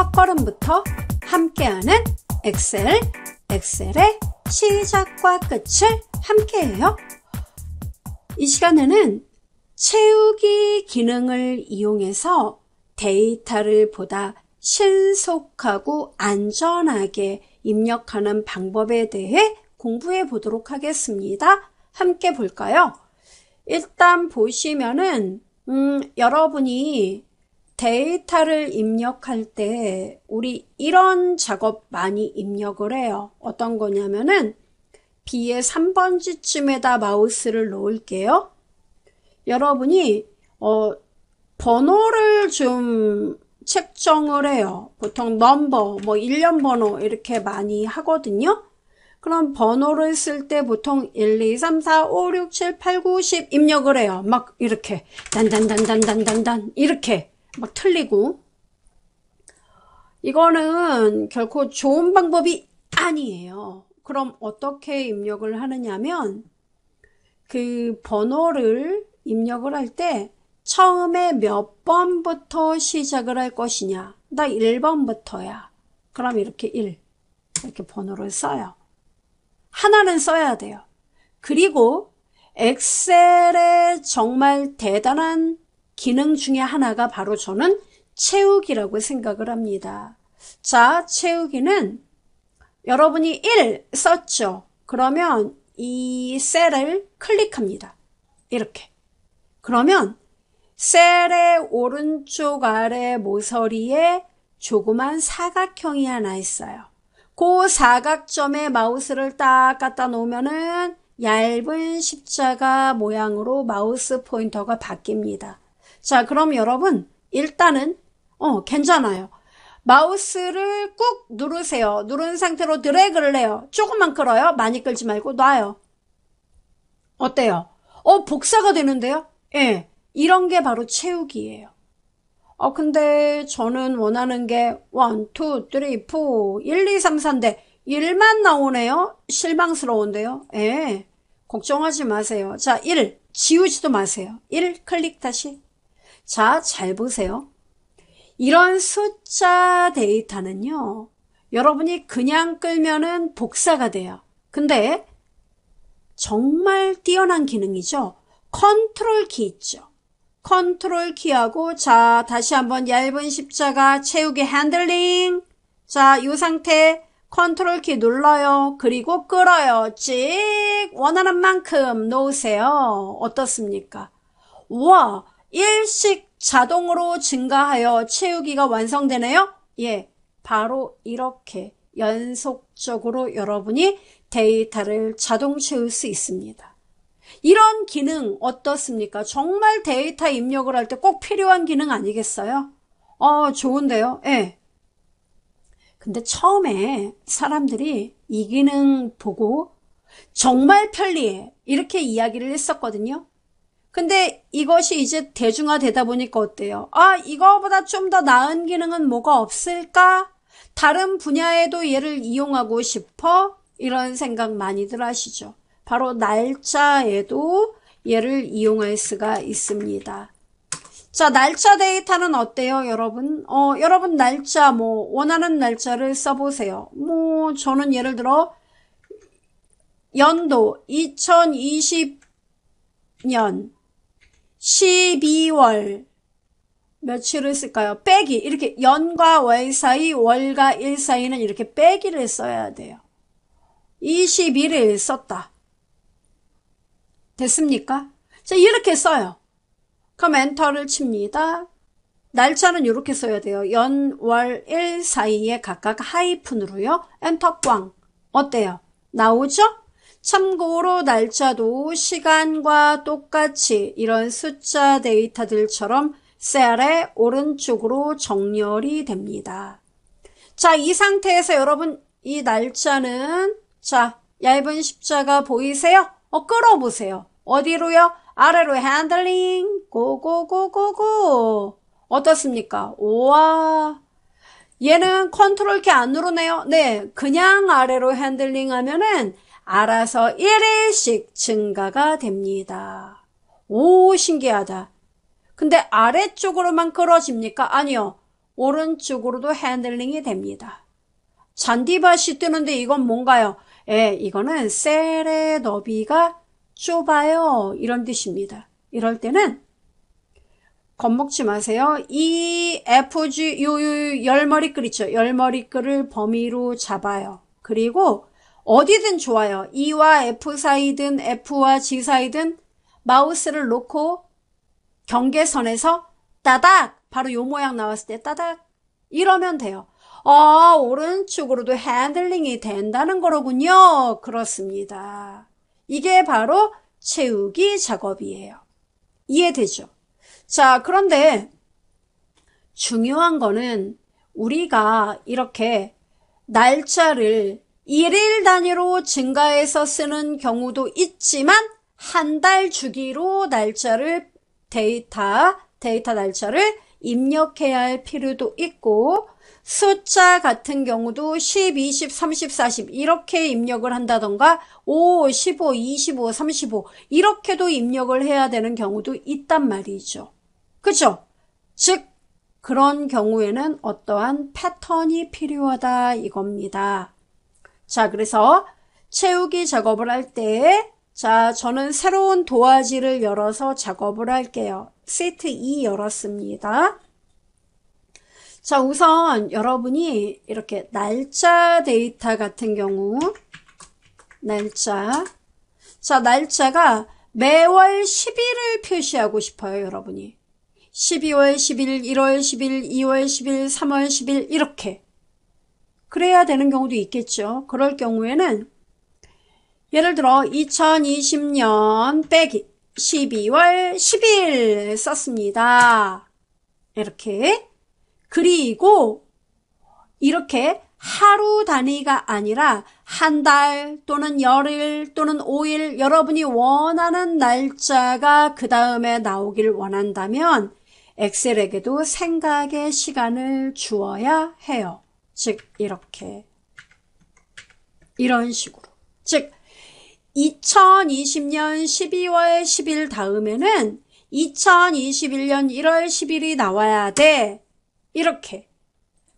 첫 걸음부터 함께하는 엑셀, 엑셀의 시작과 끝을 함께해요. 이 시간에는 채우기 기능을 이용해서 데이터를 보다 신속하고 안전하게 입력하는 방법에 대해 공부해 보도록 하겠습니다. 함께 볼까요? 일단 보시면은 음, 여러분이 데이터를 입력할 때 우리 이런 작업 많이 입력을 해요. 어떤 거냐면은 B의 3번지쯤에다 마우스를 놓을게요. 여러분이 어, 번호를 좀 책정을 해요. 보통 넘버, 뭐 1년 번호 이렇게 많이 하거든요. 그럼 번호를 쓸 때 보통 1, 2, 3, 4, 5, 6, 7, 8, 9, 10 입력을 해요. 막 이렇게 단단단단단단단 이렇게 막 틀리고 이거는 결코 좋은 방법이 아니에요. 그럼 어떻게 입력을 하느냐면 그 번호를 입력을 할 때 처음에 몇 번부터 시작을 할 것이냐 나 1번부터야 그럼 이렇게 1 이렇게 번호를 써요 하나는 써야 돼요 그리고 엑셀에 정말 대단한 기능 중에 하나가 바로 저는 채우기라고 생각을 합니다. 자, 채우기는 여러분이 1 썼죠? 그러면 이 셀을 클릭합니다. 이렇게. 그러면 셀의 오른쪽 아래 모서리에 조그만 사각형이 하나 있어요. 그 사각점에 마우스를 딱 갖다 놓으면은 얇은 십자가 모양으로 마우스 포인터가 바뀝니다. 자, 그럼 여러분 일단은 어, 괜찮아요. 마우스를 꾹 누르세요. 누른 상태로 드래그를 해요. 조금만 끌어요. 많이 끌지 말고 놔요. 어때요? 어, 복사가 되는데요? 예. 이런 게 바로 채우기예요. 어, 근데 저는 원하는 게 1, 2, 3, 4, 1, 2, 3, 4인데 1만 나오네요? 실망스러운데요? 예. 걱정하지 마세요. 자, 1. 지우지도 마세요. 1. 클릭 다시. 자, 잘 보세요. 이런 숫자 데이터는요. 여러분이 그냥 끌면은 복사가 돼요. 근데 정말 뛰어난 기능이죠. 컨트롤 키 있죠. 컨트롤 키하고 자 다시 한번 얇은 십자가 채우기 핸들링 자이 상태 컨트롤 키 눌러요. 그리고 끌어요. 찍 원하는 만큼 놓으세요. 어떻습니까? 우와 일식 자동으로 증가하여 채우기가 완성되네요. 예, 바로 이렇게 연속적으로 여러분이 데이터를 자동 채울 수 있습니다. 이런 기능 어떻습니까? 정말 데이터 입력을 할 때 꼭 필요한 기능 아니겠어요? 어, 좋은데요. 예. 근데 처음에 사람들이 이 기능 보고 정말 편리해. 이렇게 이야기를 했었거든요. 근데 이것이 이제 대중화되다 보니까 어때요? 아, 이거보다 좀 더 나은 기능은 뭐가 없을까? 다른 분야에도 얘를 이용하고 싶어? 이런 생각 많이들 하시죠. 바로 날짜에도 얘를 이용할 수가 있습니다. 자, 날짜 데이터는 어때요, 여러분? 어, 여러분 날짜, 뭐, 원하는 날짜를 써보세요. 뭐, 저는 예를 들어, 연도 2020년 12월 며칠을 쓸까요? 빼기 이렇게 연과 월 사이 월과 일 사이는 이렇게 빼기를 써야 돼요. 21일 썼다. 됐습니까? 자 이렇게 써요. 그럼 엔터를 칩니다. 날짜는 이렇게 써야 돼요. 연, 월, 일 사이에 각각 하이픈으로요. 엔터 꽝. 어때요? 나오죠? 참고로 날짜도 시간과 똑같이 이런 숫자 데이터들처럼 셀의 오른쪽으로 정렬이 됩니다. 자, 이 상태에서 여러분 이 날짜는 자, 얇은 십자가 보이세요? 어, 끌어보세요. 어디로요? 아래로 핸들링 고고고고고 어떻습니까? 우와 얘는 컨트롤 키 안 누르네요. 네, 그냥 아래로 핸들링 하면은 알아서 1회씩 증가가 됩니다. 오, 신기하다. 근데 아래쪽으로만 끌어집니까? 아니요. 오른쪽으로도 핸들링이 됩니다. 잔디밭이 뜨는데 이건 뭔가요? 예, 이거는 셀의 너비가 좁아요. 이런 뜻입니다. 이럴 때는 겁먹지 마세요. E, F, G, 요, 요, 열머리끌 있죠? 열머리끌을 범위로 잡아요. 그리고 어디든 좋아요. E와 F 사이든 F와 G 사이든 마우스를 놓고 경계선에서 따닥 바로 요 모양 나왔을 때 따닥 이러면 돼요. 아 오른쪽으로도 핸들링이 된다는 거로군요. 그렇습니다. 이게 바로 채우기 작업이에요. 이해되죠? 자 그런데 중요한 거는 우리가 이렇게 날짜를 일일 단위로 증가해서 쓰는 경우도 있지만 한 달 주기로 날짜를 데이터, 데이터 날짜를 입력해야 할 필요도 있고 숫자 같은 경우도 10, 20, 30, 40 이렇게 입력을 한다던가 5, 15, 25, 35 이렇게도 입력을 해야 되는 경우도 있단 말이죠. 그죠? 즉 그런 경우에는 어떠한 패턴이 필요하다 이겁니다. 자, 그래서 채우기 작업을 할 때, 자, 저는 새로운 도화지를 열어서 작업을 할게요. 세트 2 e 열었습니다. 자, 우선 여러분이 이렇게 날짜 데이터 같은 경우, 날짜. 자, 날짜가 매월 10일을 표시하고 싶어요, 여러분이. 12월 10일, 1월 10일, 2월 10일, 3월 10일, 이렇게. 그래야 되는 경우도 있겠죠. 그럴 경우에는 예를 들어 2020년 빼기 12월 10일 썼습니다. 이렇게 그리고 이렇게 하루 단위가 아니라 한 달 또는 열일 또는 5일 여러분이 원하는 날짜가 그 다음에 나오길 원한다면 엑셀에게도 생각의 시간을 주어야 해요. 즉 이렇게 이런 식으로 즉 2020년 12월 10일 다음에는 2021년 1월 10일이 나와야 돼 이렇게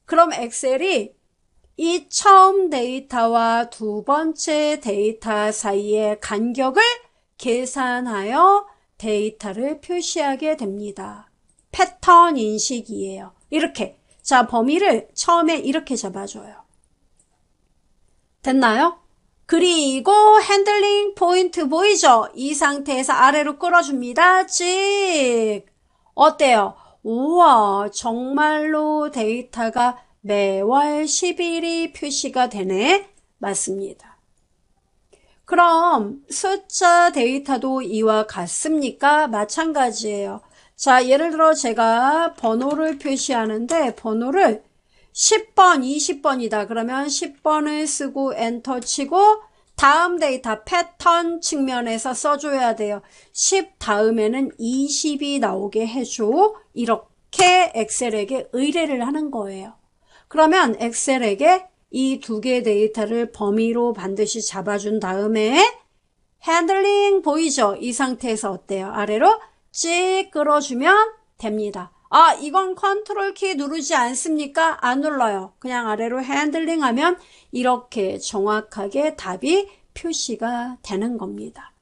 그럼 엑셀이 이 처음 데이터와 두 번째 데이터 사이의 간격을 계산하여 데이터를 표시하게 됩니다. 패턴 인식이에요. 이렇게 자, 범위를 처음에 이렇게 잡아줘요. 됐나요? 그리고 핸들링 포인트 보이죠? 이 상태에서 아래로 끌어줍니다. 찍! 어때요? 우와, 정말로 데이터가 매월 10일이 표시가 되네? 맞습니다. 그럼 숫자 데이터도 이와 같습니까? 마찬가지예요. 자, 예를 들어 제가 번호를 표시하는데 번호를 10번, 20번이다. 그러면 10번을 쓰고 엔터 치고 다음 데이터 패턴 측면에서 써줘야 돼요. 10 다음에는 20이 나오게 해줘. 이렇게 엑셀에게 의뢰를 하는 거예요. 그러면 엑셀에게 이 두 개의 데이터를 범위로 반드시 잡아준 다음에 핸들링 보이죠? 이 상태에서 어때요? 아래로 찍 끌어주면 됩니다. 아 이건 컨트롤 키 누르지 않습니까? 안 눌러요. 그냥 아래로 핸들링 하면 이렇게 정확하게 답이 표시가 되는 겁니다.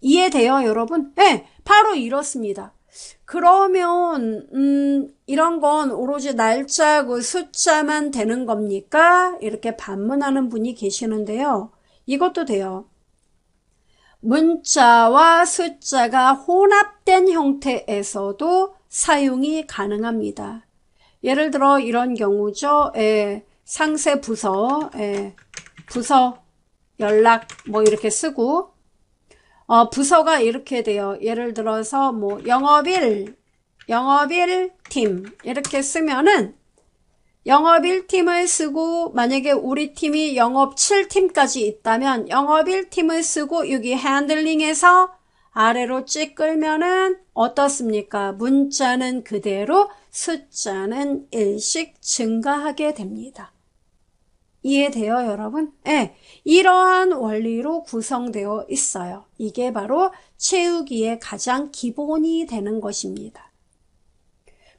이해돼요 여러분? 네 바로 이렇습니다. 그러면 음, 이런 건 오로지 날짜하고 숫자만 되는 겁니까? 이렇게 반문하는 분이 계시는데요. 이것도 돼요. 문자와 숫자가 혼합된 형태에서도 사용이 가능합니다. 예를 들어 이런 경우죠. 예, 상세 부서, 예, 부서, 연락 뭐 이렇게 쓰고 어, 부서가 이렇게 돼요. 예를 들어서 뭐 영업일, 영업일 팀 이렇게 쓰면은 영업 1팀을 쓰고 만약에 우리 팀이 영업 7팀까지 있다면 영업 1팀을 쓰고 여기 핸들링에서 아래로 쭉 끌면은 어떻습니까? 문자는 그대로 숫자는 일씩 증가하게 됩니다. 이해돼요, 여러분? 예. 네, 이러한 원리로 구성되어 있어요. 이게 바로 채우기에 가장 기본이 되는 것입니다.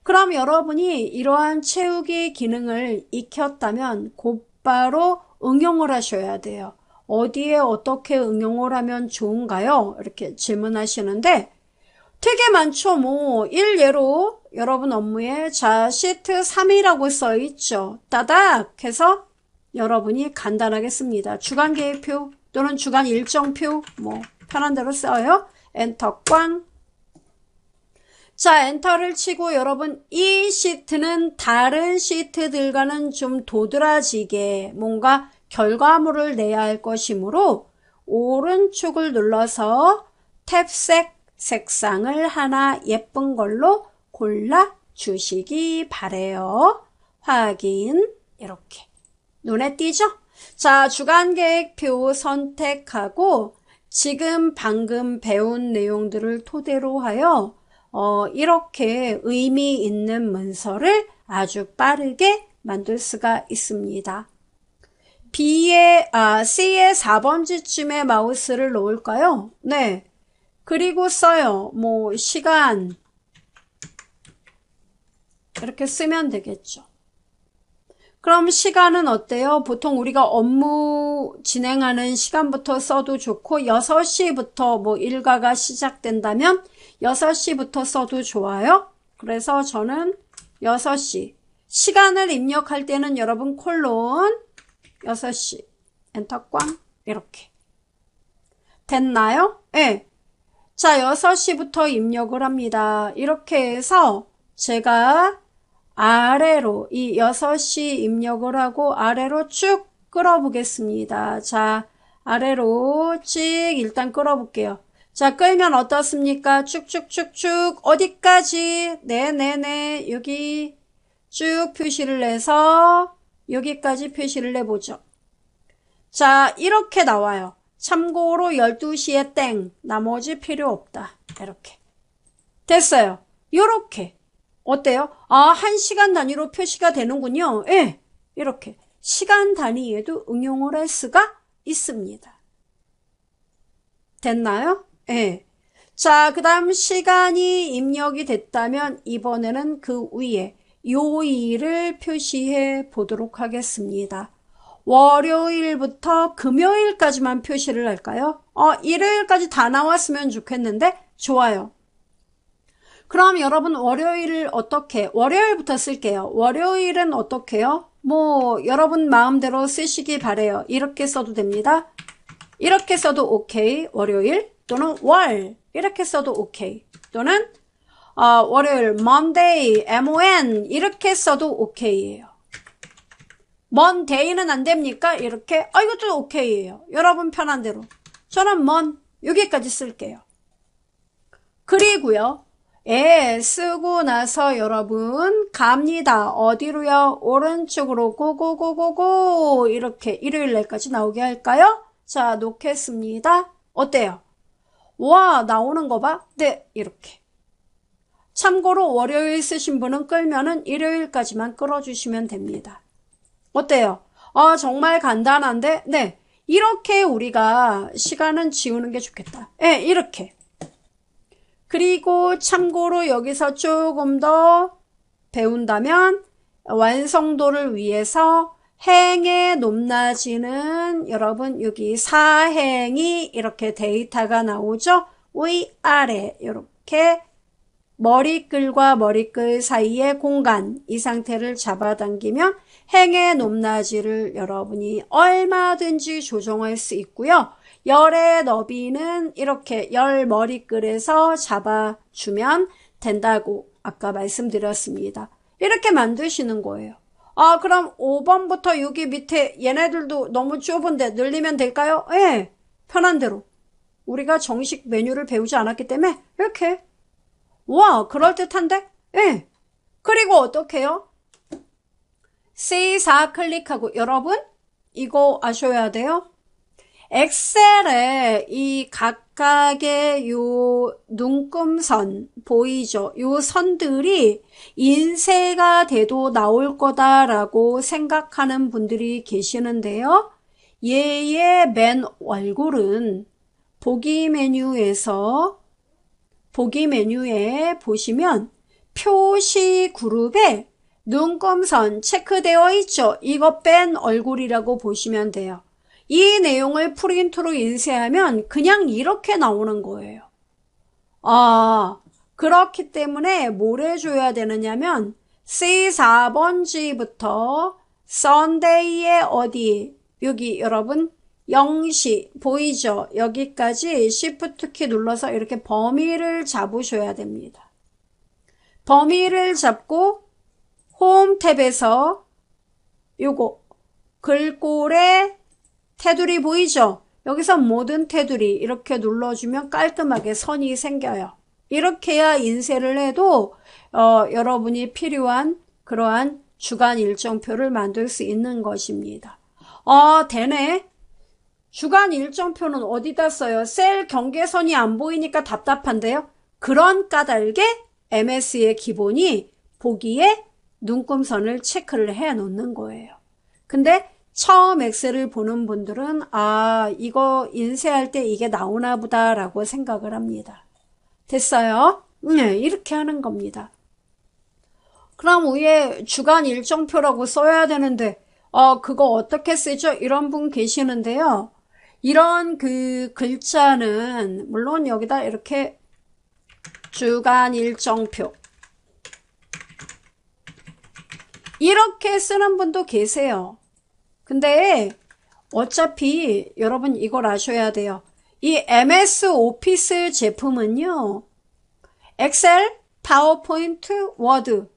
그럼 여러분이 이러한 채우기 기능을 익혔다면 곧바로 응용을 하셔야 돼요. 어디에 어떻게 응용을 하면 좋은가요? 이렇게 질문하시는데 되게 많죠. 뭐 일례로 여러분 업무에 자 시트 3이라고 써 있죠. 따닥 해서 여러분이 간단하게 씁니다. 주간 계획표 또는 주간 일정표 뭐 편한 대로 써요. 엔터 꽝자 엔터를 치고 여러분 이 시트는 다른 시트들과는 좀 도드라지게 뭔가 결과물을 내야 할 것이므로 오른쪽을 눌러서 탭색 색상을 하나 예쁜 걸로 골라 주시기 바래요. 확인 이렇게 눈에 띄죠? 자 주간 계획표 선택하고 지금 방금 배운 내용들을 토대로 하여 어, 이렇게 의미 있는 문서를 아주 빠르게 만들 수가 있습니다. B의, 아, C의 4번지쯤에 마우스를 놓을까요? 네. 그리고 써요. 뭐, 시간. 이렇게 쓰면 되겠죠. 그럼 시간은 어때요? 보통 우리가 업무 진행하는 시간부터 써도 좋고 6시부터 뭐 일과가 시작된다면 6시부터 써도 좋아요. 그래서 저는 6시 시간을 입력할 때는 여러분 콜론 6시 엔터 꽝 이렇게 됐나요? 예. 네. 자 6시부터 입력을 합니다. 이렇게 해서 제가 아래로 이 6시 입력을 하고 아래로 쭉 끌어 보겠습니다. 자 아래로 쭉 일단 끌어 볼게요. 자, 끌면 어떻습니까? 쭉쭉쭉쭉 어디까지? 네네네 네, 네. 여기 쭉 표시를 해서 여기까지 표시를 해보죠 자, 이렇게 나와요. 참고로 12시에 땡, 나머지 필요 없다. 이렇게. 됐어요. 이렇게 어때요? 아, 1시간 단위로 표시가 되는군요. 예, 이렇게. 시간 단위에도 응용을 할 수가 있습니다. 됐나요? 예. 자, 그 다음 시간이 입력이 됐다면 이번에는 그 위에 요일을 표시해 보도록 하겠습니다. 월요일부터 금요일까지만 표시를 할까요? 어, 일요일까지 다 나왔으면 좋겠는데 좋아요. 그럼 여러분 월요일을 어떻게 월요일부터 쓸게요. 월요일은 어떻게요? 뭐 여러분 마음대로 쓰시기 바래요. 이렇게 써도 됩니다. 이렇게 써도 오케이. 월요일 또는 월 이렇게 써도 오케이. 또는 어, 월요일 Monday, M-O-N 이렇게 써도 오케이예요. Monday는 안 됩니까? 이렇게 아 이것도 오케이예요. 여러분 편한 대로. 저는 Mon 여기까지 쓸게요. 그리고요. 예, 쓰고 나서 여러분 갑니다. 어디로요? 오른쪽으로 고고고고고 이렇게 일요일 날까지 나오게 할까요? 자, 놓겠습니다. 어때요? 와 나오는 거 봐. 네 이렇게. 참고로 월요일 쓰신 분은 끌면은 일요일까지만 끌어주시면 됩니다. 어때요? 아 정말 간단한데 네 이렇게 우리가 시간은 지우는 게 좋겠다. 네 이렇게. 그리고 참고로 여기서 조금 더 배운다면 완성도를 위해서 행의 높낮이는 여러분 여기 사행이 이렇게 데이터가 나오죠. 위아래 이렇게 머리글과 머리글 사이의 공간 이 상태를 잡아당기면 행의 높낮이를 여러분이 얼마든지 조정할 수 있고요. 열의 너비는 이렇게 열 머리글에서 잡아주면 된다고 아까 말씀드렸습니다. 이렇게 만드시는 거예요. 아 그럼 5번부터 6위 밑에 얘네들도 너무 좁은데 늘리면 될까요? 예 편한 대로 우리가 정식 메뉴를 배우지 않았기 때문에 이렇게 와 그럴듯한데? 예 그리고 어떡해요 C4 클릭하고 여러분 이거 아셔야 돼요 엑셀에 이 각각의 요 눈금선 보이죠? 요 선들이 인쇄가 돼도 나올 거다라고 생각하는 분들이 계시는데요. 얘의 맨 얼굴은 보기 메뉴에서 보기 메뉴에 보시면 표시 그룹에 눈금선 체크되어 있죠. 이거 뺀 얼굴이라고 보시면 돼요. 이 내용을 프린트로 인쇄하면 그냥 이렇게 나오는 거예요. 아, 그렇기 때문에 뭘 해줘야 되느냐면 C4번지부터 Sunday에 어디 여기 여러분 0시 보이죠? 여기까지 Shift 키 눌러서 이렇게 범위를 잡으셔야 됩니다. 범위를 잡고 홈 탭에서 요거 글꼴에 테두리 보이죠? 여기서 모든 테두리 이렇게 눌러주면 깔끔하게 선이 생겨요. 이렇게 해야 인쇄를 해도 어, 여러분이 필요한 그러한 주간 일정표를 만들 수 있는 것입니다. 어, 되네. 주간 일정표는 어디다 써요? 셀 경계선이 안 보이니까 답답한데요. 그런 까닭에 MS의 기본이 보기에 눈금선을 체크를 해 놓는 거예요. 근데 처음 엑셀을 보는 분들은 아 이거 인쇄할 때 이게 나오나 보다 라고 생각을 합니다. 됐어요? 네 이렇게 하는 겁니다. 그럼 위에 주간 일정표라고 써야 되는데 어 그거 어떻게 쓰죠? 이런 분 계시는데요. 이런 그 글자는 물론 여기다 이렇게 주간 일정표 이렇게 쓰는 분도 계세요. 근데 어차피 여러분 이걸 아셔야 돼요. 이 MS 오피스 제품은요. 엑셀, 파워포인트, 워드.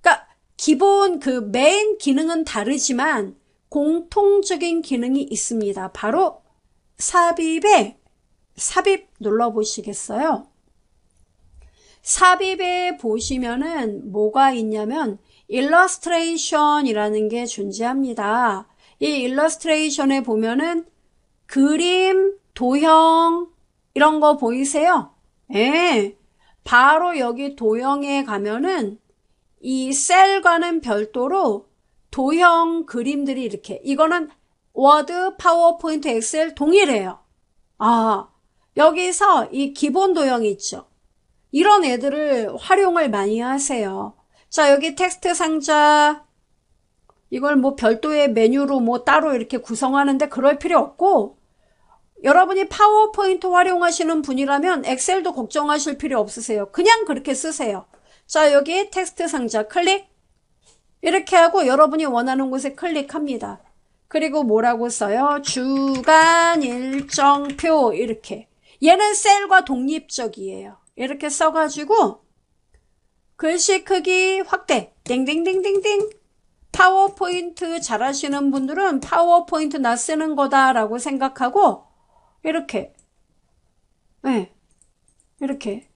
그러니까 기본 그 메인 기능은 다르지만 공통적인 기능이 있습니다. 바로 삽입에 삽입 눌러 보시겠어요? 삽입에 보시면은 뭐가 있냐면 일러스트레이션이라는 게 존재합니다. 이 일러스트레이션에 보면은 그림, 도형 이런 거 보이세요? 예. 바로 여기 도형에 가면은 이 셀과는 별도로 도형 그림들이 이렇게 이거는 워드, 파워포인트, 엑셀 동일해요. 아, 여기서 이 기본 도형이 있죠. 이런 애들을 활용을 많이 하세요. 자, 여기 텍스트 상자 이걸 뭐 별도의 메뉴로 뭐 따로 이렇게 구성하는데 그럴 필요 없고 여러분이 파워포인트 활용하시는 분이라면 엑셀도 걱정하실 필요 없으세요. 그냥 그렇게 쓰세요. 자 여기 텍스트 상자 클릭 이렇게 하고 여러분이 원하는 곳에 클릭합니다. 그리고 뭐라고 써요? 주간 일정표 이렇게 얘는 셀과 독립적이에요. 이렇게 써가지고 글씨 크기 확대 땡땡땡땡땡 파워포인트 잘하시는 분들은 파워포인트 나 쓰는 거다라고 생각하고 이렇게 네, 이렇게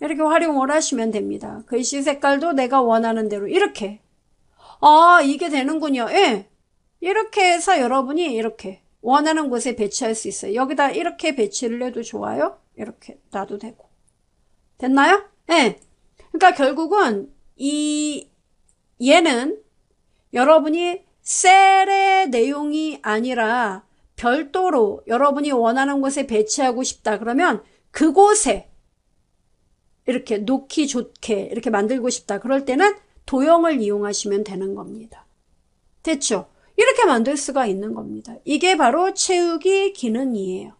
이렇게 활용을 하시면 됩니다. 글씨 색깔도 내가 원하는 대로 이렇게 아 이게 되는군요. 네, 이렇게 해서 여러분이 이렇게 원하는 곳에 배치할 수 있어요. 여기다 이렇게 배치를 해도 좋아요. 이렇게 놔도 되고 됐나요? 네. 그러니까 결국은 이 얘는 여러분이 셀의 내용이 아니라 별도로 여러분이 원하는 곳에 배치하고 싶다 그러면 그곳에 이렇게 놓기 좋게 이렇게 만들고 싶다 그럴 때는 도형을 이용하시면 되는 겁니다. 됐죠? 이렇게 만들 수가 있는 겁니다. 이게 바로 채우기 기능이에요.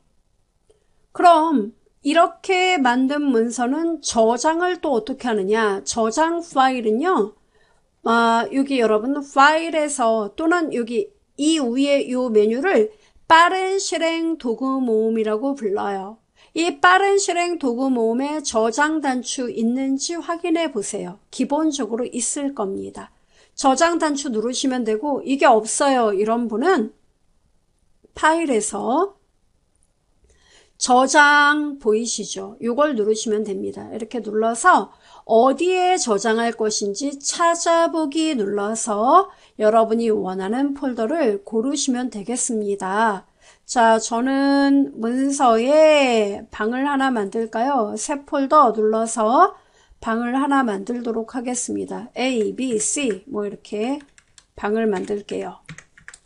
그럼 이렇게 만든 문서는 저장을 또 어떻게 하느냐? 저장 파일은요. 아, 여기 여러분 파일에서 또는 여기 이 위에 이 메뉴를 빠른 실행 도구 모음이라고 불러요. 이 빠른 실행 도구 모음에 저장 단추 있는지 확인해 보세요. 기본적으로 있을 겁니다. 저장 단추 누르시면 되고 이게 없어요. 이런 분은 파일에서 저장 보이시죠? 이걸 누르시면 됩니다. 이렇게 눌러서 어디에 저장할 것인지 찾아보기 눌러서 여러분이 원하는 폴더를 고르시면 되겠습니다. 자, 저는 문서에 방을 하나 만들까요? 새 폴더 눌러서 방을 하나 만들도록 하겠습니다. A, B, C 뭐 이렇게 방을 만들게요.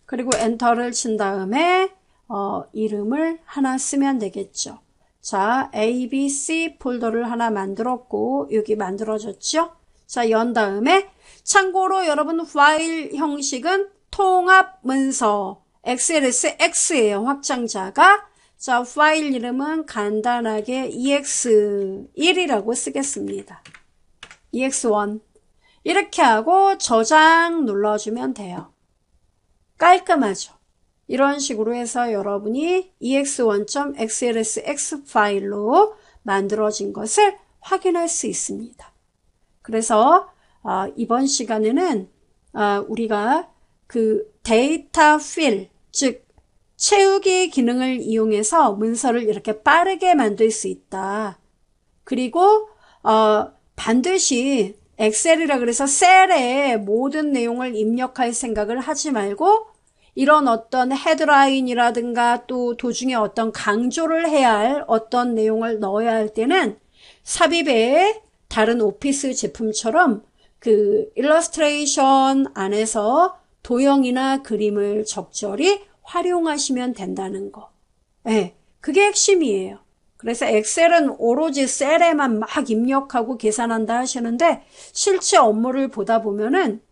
그리고 엔터를 친 다음에 어, 이름을 하나 쓰면 되겠죠. 자, A, B, C 폴더를 하나 만들었고 여기 만들어졌죠. 자, 연 다음에 참고로 여러분 파일 형식은 통합 문서 XLS x 에요 확장자가 자, 파일 이름은 간단하게 EX1이라고 쓰겠습니다. EX1 이렇게 하고 저장 눌러주면 돼요. 깔끔하죠. 이런 식으로 해서 여러분이 ex1.xlsx 파일로 만들어진 것을 확인할 수 있습니다. 그래서 어, 이번 시간에는 어, 우리가 그 데이터 필, 즉 채우기 기능을 이용해서 문서를 이렇게 빠르게 만들 수 있다. 그리고 어, 반드시 엑셀이라 그래서 셀에 모든 내용을 입력할 생각을 하지 말고 이런 어떤 헤드라인이라든가 또 도중에 어떤 강조를 해야 할 어떤 내용을 넣어야 할 때는 삽입에 다른 오피스 제품처럼 그 일러스트레이션 안에서 도형이나 그림을 적절히 활용하시면 된다는 거. 예. 네, 그게 핵심이에요. 그래서 엑셀은 오로지 셀에만 막 입력하고 계산한다 하시는데 실제 업무를 보다 보면은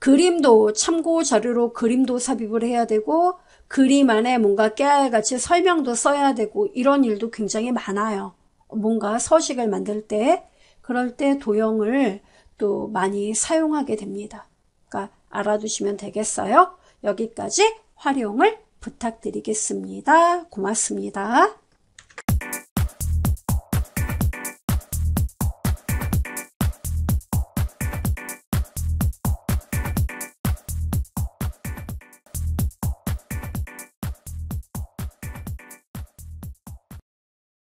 그림도 참고 자료로 그림도 삽입을 해야 되고 그림 안에 뭔가 깨알같이 설명도 써야 되고 이런 일도 굉장히 많아요. 뭔가 서식을 만들 때 그럴 때 도형을 또 많이 사용하게 됩니다. 그러니까 알아두시면 되겠어요. 여기까지 활용을 부탁드리겠습니다. 고맙습니다.